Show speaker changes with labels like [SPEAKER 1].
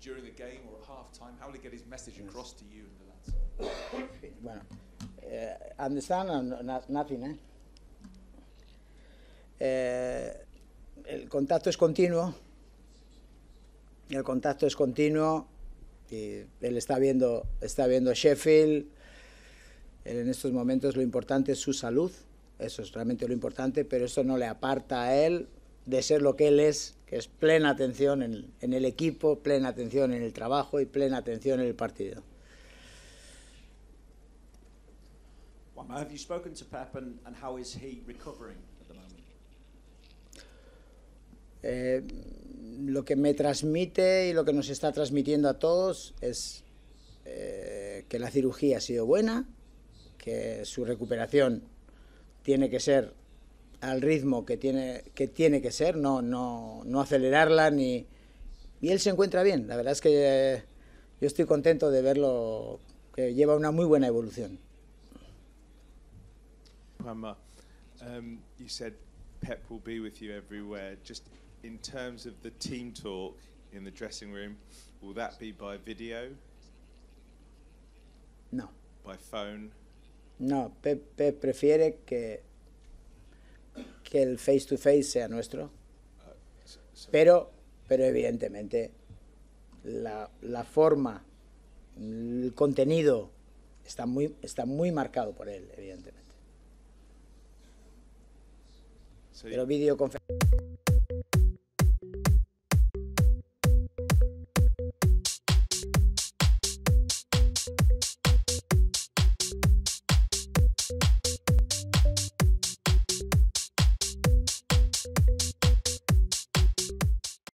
[SPEAKER 1] during the game or at halftime? How will he get his message across to you and the lads?
[SPEAKER 2] bueno, eh, understand nothing, eh? eh? El contacto es continuo. El contacto es continuo. Y él está viendo, está viendo Sheffield. en estos momentos lo importante es su salud. Eso es realmente lo importante, pero eso no le aparta a él de ser lo que él es, que es plena atención en, el equipo, plena atención en el trabajo y plena atención en el partido. lo que me transmite y lo que nos está transmitiendo a todos es eh, que la cirugía ha sido buena, que su recuperación tiene que ser al ritmo que tiene que, tiene que ser, no, no, no acelerarla ni... Y él se encuentra bien, la verdad es que eh, yo estoy contento de verlo, que lleva una muy buena evolución.
[SPEAKER 1] Juanma, um, you said Pep will be with you everywhere. Just in terms of the team talk in the dressing room, will that be by video? No. By
[SPEAKER 2] phone? No, Pep, Pep prefiere que que el face-to-face sea nuestro. Pero, pero evidentemente la, forma, el contenido está muy, está muy marcado por él, evidentemente. Pero Pero videoconferencia...